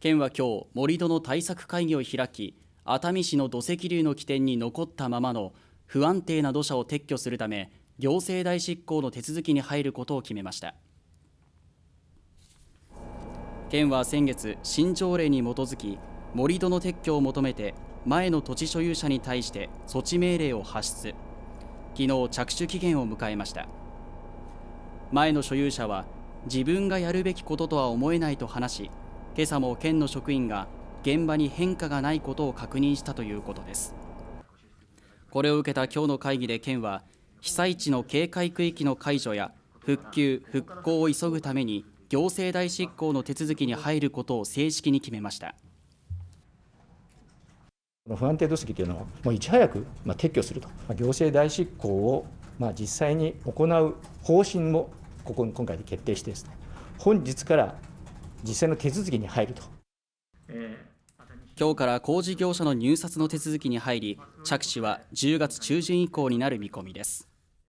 県は今日盛り土の対策会議を開き熱海市の土石流の起点に残ったままの不安定な土砂を撤去するため行政代執行の手続きに入ることを決めました県は先月新条例に基づき盛り土の撤去を求めて前の土地所有者に対して措置命令を発出昨日着手期限を迎えました前の所有者は自分がやるべきこととは思えないと話し今朝も県の職員が現場に変化がないことを確認したということですこれを受けた今日の会議で県は被災地の警戒区域の解除や復旧・復興を急ぐために行政代執行の手続きに入ることを正式に決めました不安定土石というのはもういち早く撤去すると行政代執行をまあ実際に行う方針もここに今回で決定してですね本日から実際の手続きに入ると。今日から工事業者の入札の手続きに入り、着手は10月中旬以降になる見込みです。